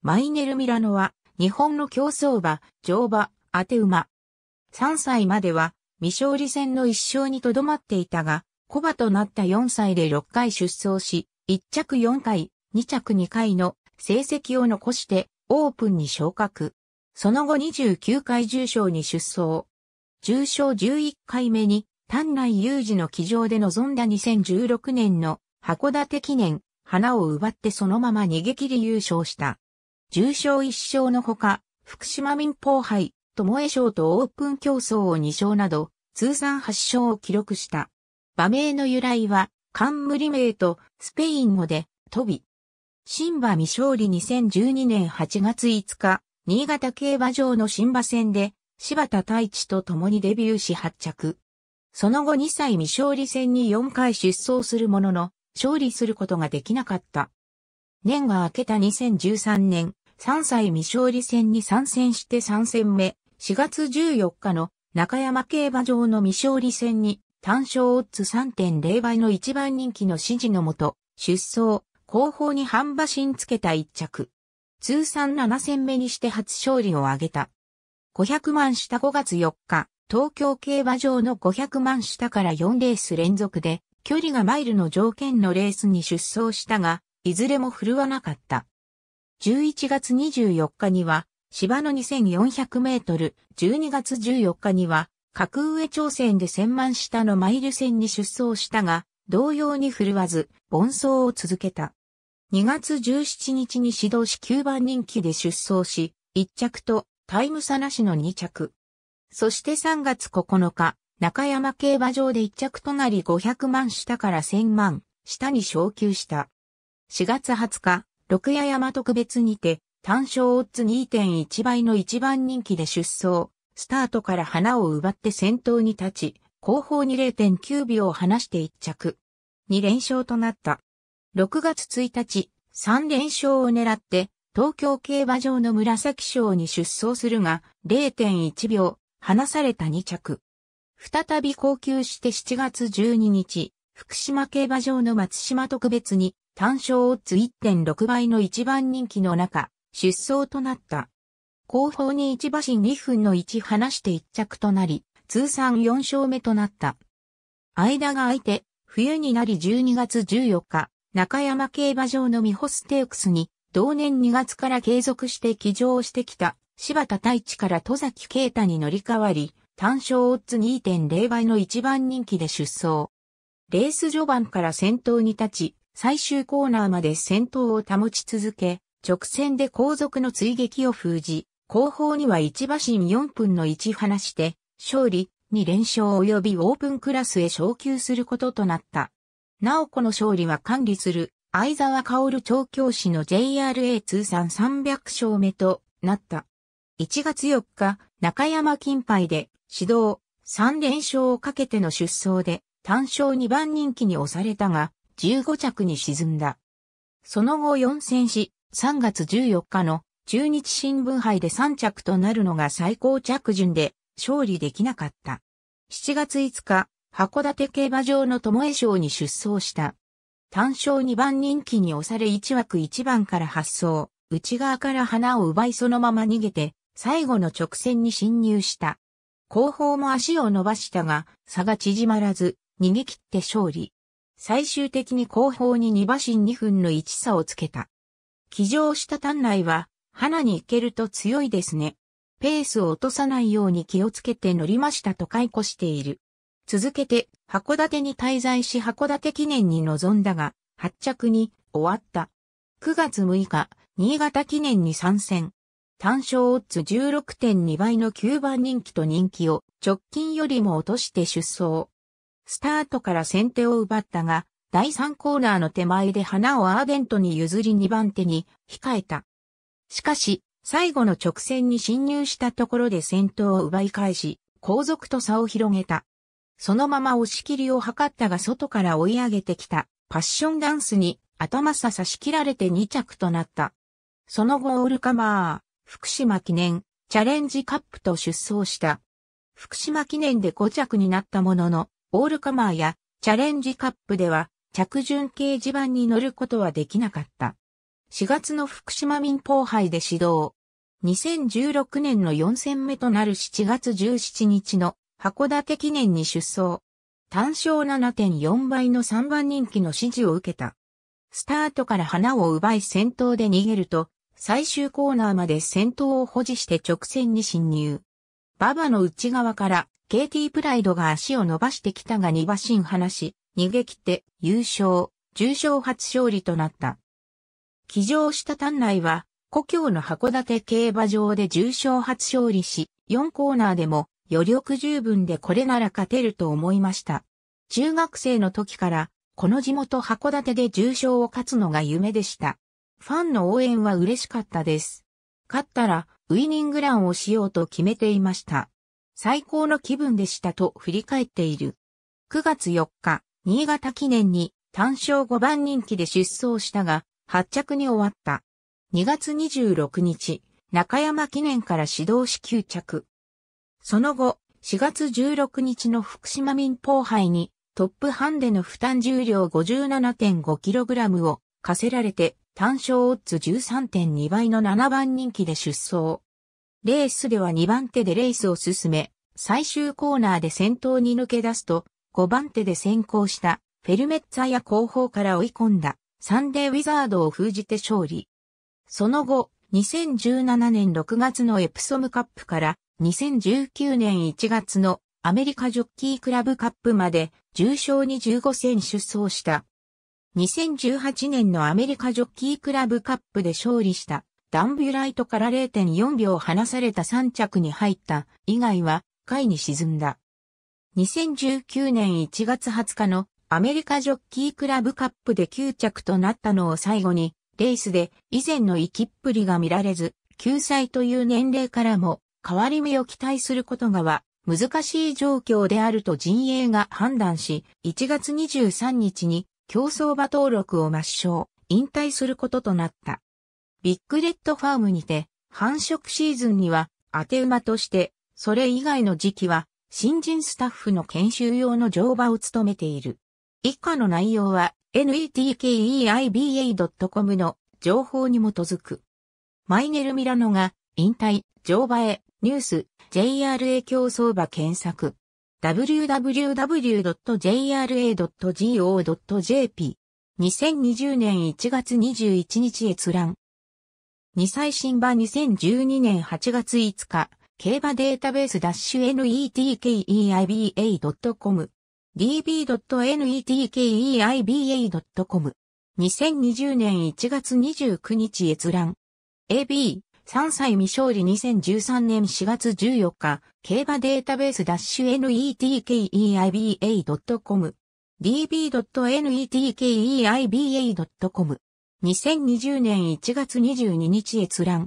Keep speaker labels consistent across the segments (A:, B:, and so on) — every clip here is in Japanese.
A: マイネル・ミラノは、日本の競走馬、乗馬、当て馬。3歳までは、未勝利戦の一勝にとどまっていたが、小馬となった4歳で6回出走し、1着4回、2着2回の成績を残してオープンに昇格。その後29回重賞に出走。重賞11回目に丹内雄二の騎乗で臨んだ2016年の函館記念、花を奪ってそのまま逃げ切り優勝した。重賞一勝のほか、福島民放杯、友江賞とオープン競争を二勝など、通算8勝を記録した。馬名の由来は、冠名とスペイン語で、飛び。新馬未勝利2012年8月5日、新潟競馬場の新馬戦で、柴田太一と共にデビューし発着。その後2歳未勝利戦に4回出走するものの、勝利することができなかった。年が明けた2013年、3歳未勝利戦に参戦して3戦目、4月14日の中山競馬場の未勝利戦に単勝オッズ3.0倍の一番人気の支持のもと、出走、後方に半馬身つけた一着。通算7戦目にして初勝利を挙げた。500万下5月4日、東京競馬場の500万下から4レース連続で、距離がマイルの条件のレースに出走したが、いずれも振るわなかった。11月24日には、芝の2400メートル、12月14日には、格上挑戦で1000万下のマイル戦に出走したが、同様に振るわず、奔走を続けた。2月17日に指導し9番人気で出走し、1着とタイム差なしの2着。そして3月9日、中山競馬場で1着となり500万下から1000万下に昇級した。4月20日、六夜山特別にて、単勝オッズ2.1倍の一番人気で出走、スタートから花を奪って先頭に立ち、後方に0.9秒を離して1着。2連勝となった。6月1日、3連勝を狙って、東京競馬場の紫賞に出走するが、0.1秒、離された2着。再び高級して7月12日、福島競馬場の松島特別に、単勝オッズ1.6倍の一番人気の中、出走となった。後方に1馬身2分の1離して1着となり、通算4勝目となった。間が空いて、冬になり12月14日、中山競馬場のミホステークスに、同年2月から継続して騎乗してきた、柴田太一から戸崎啓太に乗り換わり、単勝オッズ2.0倍の一番人気で出走。レース序盤から先頭に立ち、最終コーナーまで先頭を保ち続け、直線で後続の追撃を封じ、後方には1馬身4分の1離して、勝利、2連勝及びオープンクラスへ昇級することとなった。なおこの勝利は管理する、相沢薫調教師の JRA 通算300勝目となった。1月4日、中山金杯で、指導、3連勝をかけての出走で、単勝2番人気に押されたが、15着に沈んだ。その後4戦し、3月14日の中日新聞杯で3着となるのが最高着順で勝利できなかった。7月5日、函館競馬場の巴賞に出走した。単勝2番人気に押され1枠1番から発走、内側から花を奪いそのまま逃げて、最後の直線に侵入した。後方も足を伸ばしたが、差が縮まらず、逃げ切って勝利。最終的に後方に2馬身2分の1差をつけた。騎乗した単内は、花に行けると強いですね。ペースを落とさないように気をつけて乗りましたと解雇している。続けて、函館に滞在し函館記念に臨んだが、発着に終わった。9月6日、新潟記念に参戦。単勝オッズ16.2倍の9番人気と人気を直近よりも落として出走。スタートから先手を奪ったが、第3コーナーの手前で花をアーデントに譲り2番手に控えた。しかし、最後の直線に侵入したところで先頭を奪い返し、後続と差を広げた。そのまま押し切りを図ったが外から追い上げてきたパッションダンスに頭さ差し切られて2着となった。その後オールカマー、福島記念、チャレンジカップと出走した。福島記念で5着になったものの、オールカマーやチャレンジカップでは着順掲示板に乗ることはできなかった。4月の福島民放杯で指導。2016年の4戦目となる7月17日の函館記念に出走。単勝7.4倍の3番人気の支持を受けた。スタートから花を奪い先頭で逃げると、最終コーナーまで先頭を保持して直線に侵入。馬場の内側からケイティプライドが足を伸ばしてきたが2馬身離し、逃げ切って優勝、重賞初勝利となった。騎乗した丹内は、故郷の函館競馬場で重賞初勝利し、4コーナーでも余力十分でこれなら勝てると思いました。中学生の時から、この地元函館で重賞を勝つのが夢でした。ファンの応援は嬉しかったです。勝ったら、ウイニングランをしようと決めていました。最高の気分でしたと振り返っている。9月4日、新潟記念に単勝5番人気で出走したが、発着に終わった。2月26日、中山記念から指導し9着。その後、4月16日の福島民放杯にトップハンデの負担重量 57.5kg を課せられて単勝オッズ13.2倍の7番人気で出走。レースでは2番手でレースを進め、最終コーナーで先頭に抜け出すと、5番手で先行したフェルメッツァや後方から追い込んだサンデーウィザードを封じて勝利。その後、2017年6月のエプソムカップから2019年1月のアメリカジョッキークラブカップまで重賞に15戦出走した。2018年のアメリカジョッキークラブカップで勝利したダンビュライトから0.4秒離された3着に入った以外は下位に沈んだ。2019年1月20日のアメリカジョッキークラブカップで9着となったのを最後に、レースで以前の行きっぷりが見られず、救済という年齢からも変わり目を期待することがは難しい状況であると陣営が判断し、1月23日に競争馬登録を抹消、引退することとなった。ビッグレッドファームにて、繁殖シーズンには当て馬として、それ以外の時期は新人スタッフの研修用の乗馬を務めている。以下の内容は netkeiba.com の情報に基づく。マイネル・ミラノが引退、乗馬へ、ニュース、JRA 競争馬検索。www.jra.go.jp2020 年1月21日閲覧。2最新版2012年8月5日、競馬データベース -netkeiba.com db.netkeiba.com 2020年1月29日閲覧 AB 3歳未勝利2013年4月14日、競馬データベース -netkeiba.com db.netkeiba.com 2020年1月22日閲覧。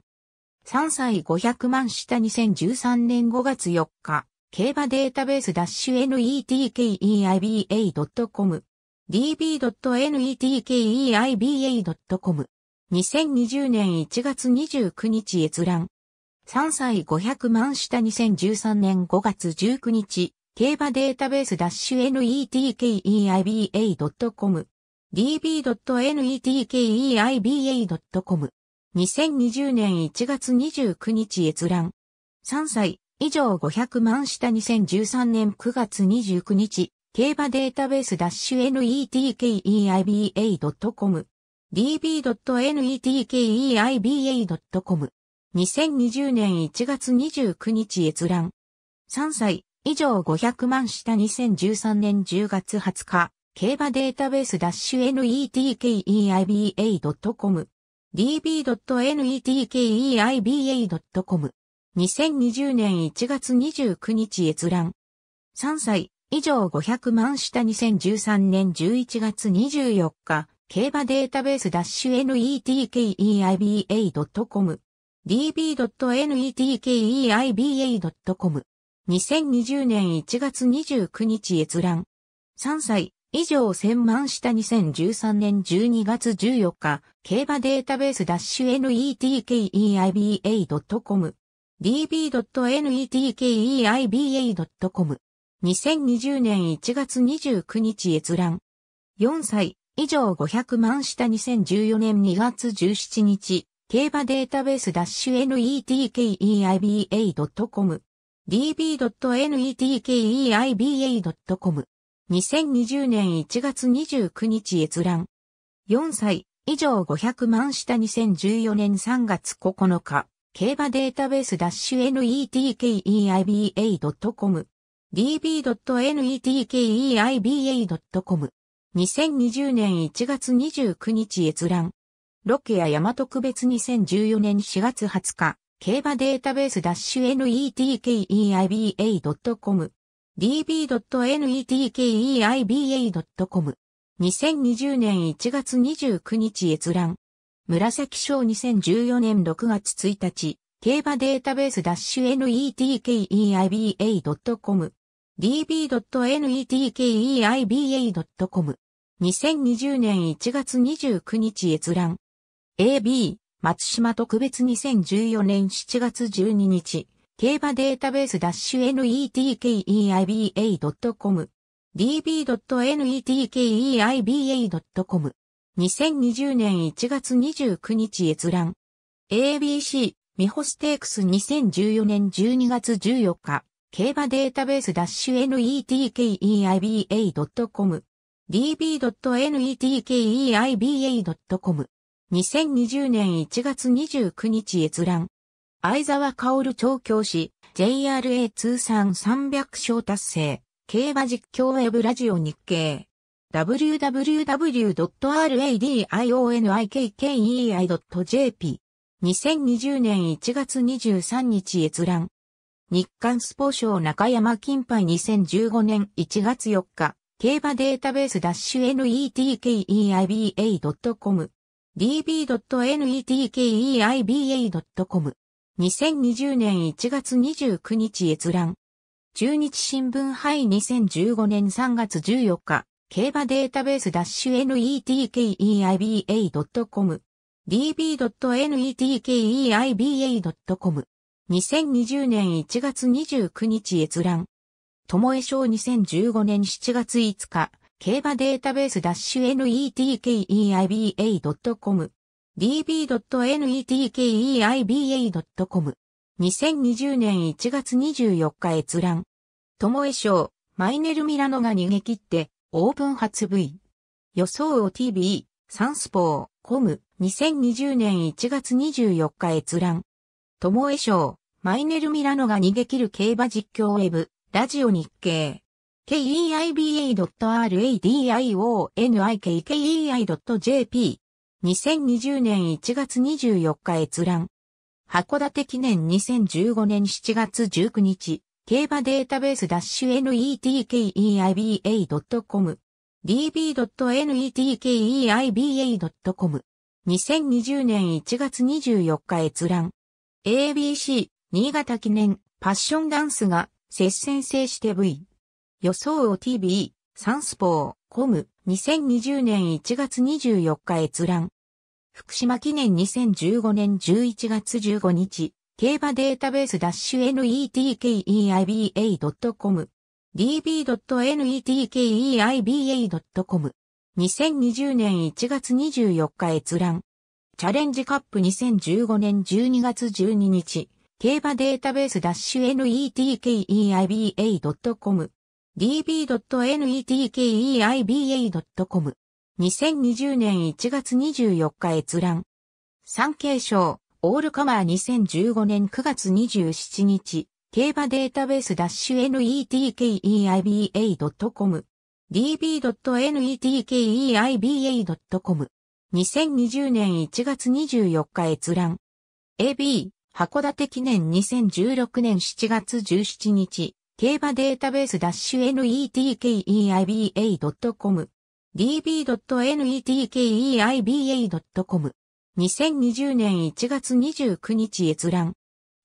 A: 3歳500万下2013年5月4日、競馬データベース -netkeiba.com db.netkeiba.com 2020年1月29日閲覧。3歳500万下2013年5月19日、競馬データベース -netkeiba.com db.netkeiba.com。2020年1月29日閲覧。3歳以上500万下2013年9月29日。競馬データベース -netkeiba.com。db.netkeiba.com。2020年1月29日閲覧。3歳以上500万下2013年10月20日。競馬データベース -netkeiba.com db.netkeiba.com 2020年1月29日閲覧3歳以上500万下2013年11月24日競馬データベース -netkeiba.com db.netkeiba.com 2020年1月29日閲覧3歳以上千万した2013年12月14日、競馬データベース -netkeiba.com db.netkeiba.com 2020年1月29日閲覧4歳以上500万した2014年2月17日競馬データベース -netkeiba.com db.netkeiba.com 2020年1月29日閲覧。4歳以上500万下2014年3月9日。競馬データベース -netkeiba.com db.netkeiba.com 2020年1月29日閲覧。ロケや山特別2014年4月20日、競馬データベース -netkeiba.com db.netkeiba.com。2020年1月29日閲覧。紫賞2014年6月1日。競馬データベース -netkeiba.com。db.netkeiba.com。2020年1月29日閲覧。AB、松島特別2014年7月12日。競馬データベース -netkeiba.com db.netkeiba.com 2020年1月29日閲覧 ABC ミホステークス2014年12月14日競馬データベース -netkeiba.com db.netkeiba.com 2020年1月29日閲覧相沢薫調教師、JRA 通算300勝達成、競馬実況ウェブラジオ日経。www.radionikkei.jp 2020年1月23日閲覧。日刊スポ賞中山金杯2015年1月4日、競馬データベース -netkeiba.com db.netkeiba.com 2020年1月29日閲覧。中日新聞杯2015年3月14日、競馬データベース -netkeiba.com db.netkeiba.com 2020年1月29日閲覧。ともえ賞2015年7月5日、競馬データベース -netkeiba.com db.netkeiba.com。2020年1月24日閲覧。友江賞、マイネル・ミラノが逃げ切って、オープン初 V。予想を TV、サンスポー、コム。2020年1月24日閲覧。友江賞、マイネル・ミラノが逃げ切る競馬実況ウェブ、ラジオ日経。keiba.radionikkei.jp 2020年1月24日閲覧。函館記念2015年7月19日、競馬データベース -netkeiba.com db.netkeiba.com 2020年1月24日閲覧 ABC 新潟記念パッションダンスが接戦制して V 予想を TV サンスポー、コム、2020年1月24日閲覧。福島記念2015年11月15日、競馬データベース -netkeiba.com、db.netkeiba.com、2020年1月24日閲覧。チャレンジカップ2015年12月12日、競馬データベース -netkeiba.com、db.netkeiba.com。2020年1月24日閲覧。産経省、オールカマー2015年9月27日、競馬データベース -netkeiba.com。db.netkeiba.com。2020年1月24日閲覧。AB、函館記念2016年7月17日。競馬データベース -netkeiba.com db.netkeiba.com 2020年1月29日閲覧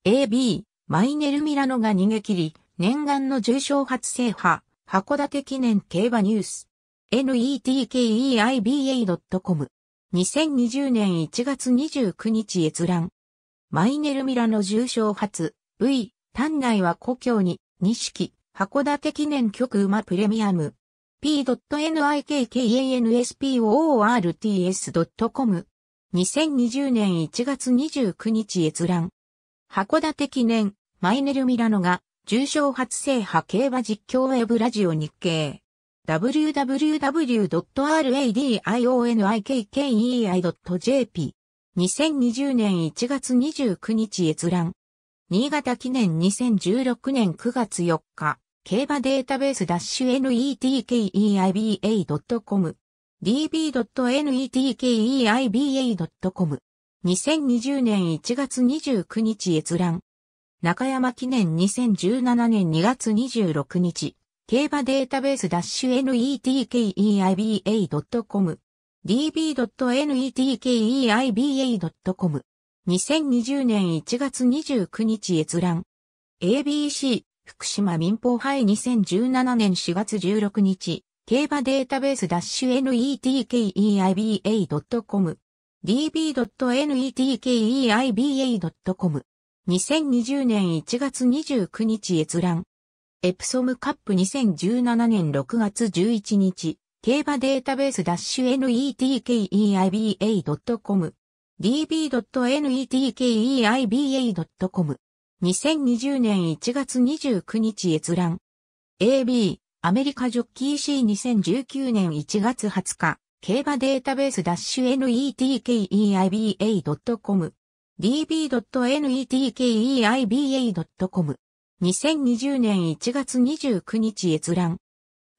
A: AB マイネル・ミラノが逃げ切り念願の重賞初制覇函館記念競馬ニュース netkeiba.com 2020年1月29日閲覧マイネル・ミラノ重賞初 V 丹内は故郷に錦、函館記念局馬プレミアム。p.nikkanspoorts.com 2020年1月29日閲覧。函館記念、マイネル・ミラノが、重賞初制覇競馬実況ウェブラジオ日経。www.radionikei.jp2020 年1月29日閲覧。新潟記念2016年9月4日、競馬データベース -netkeiba.com、db.netkeiba.com、2020年1月29日閲覧。中山記念2017年2月26日、競馬データベース -netkeiba.com、db.netkeiba.com、2020年1月29日閲覧。ABC、福島民放杯2017年4月16日、競馬データベース -netkeiba.com、db.netkeiba.com、2020年1月29日閲覧。エプソムカップ2017年6月11日、競馬データベース -netkeiba.com、db.netkeiba.com。2020年1月29日閲覧。AB、アメリカジョッキー C2019 年1月20日、競馬データベース -netkeiba.com。db.netkeiba.com。2020年1月29日閲覧。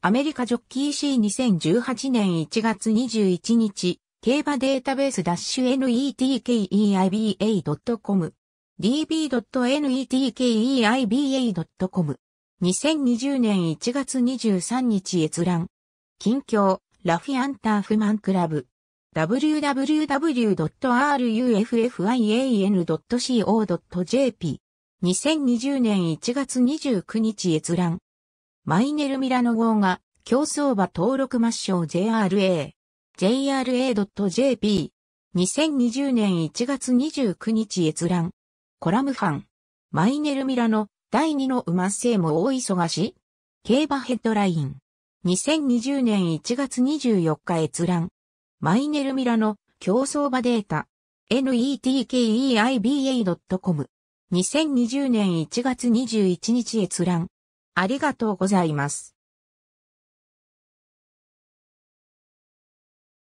A: アメリカジョッキー C2018 年1月21日、競馬データベース -netkeiba.com db.netkeiba.com 2020年1月23日閲覧近況ラフィアンターフマンクラブ www.ruffian.co.jp 2020年1月29日閲覧マイネルミラノ号が競走馬登録抹消 JRA jra.jp。2020年1月29日閲覧。コラム版。マイネルミラの第2の馬生も大忙し競馬ヘッドライン。2020年1月24日閲覧。マイネルミラの競争馬データ。netkeiba.com。2020年1月21日閲覧。ありがとうございます。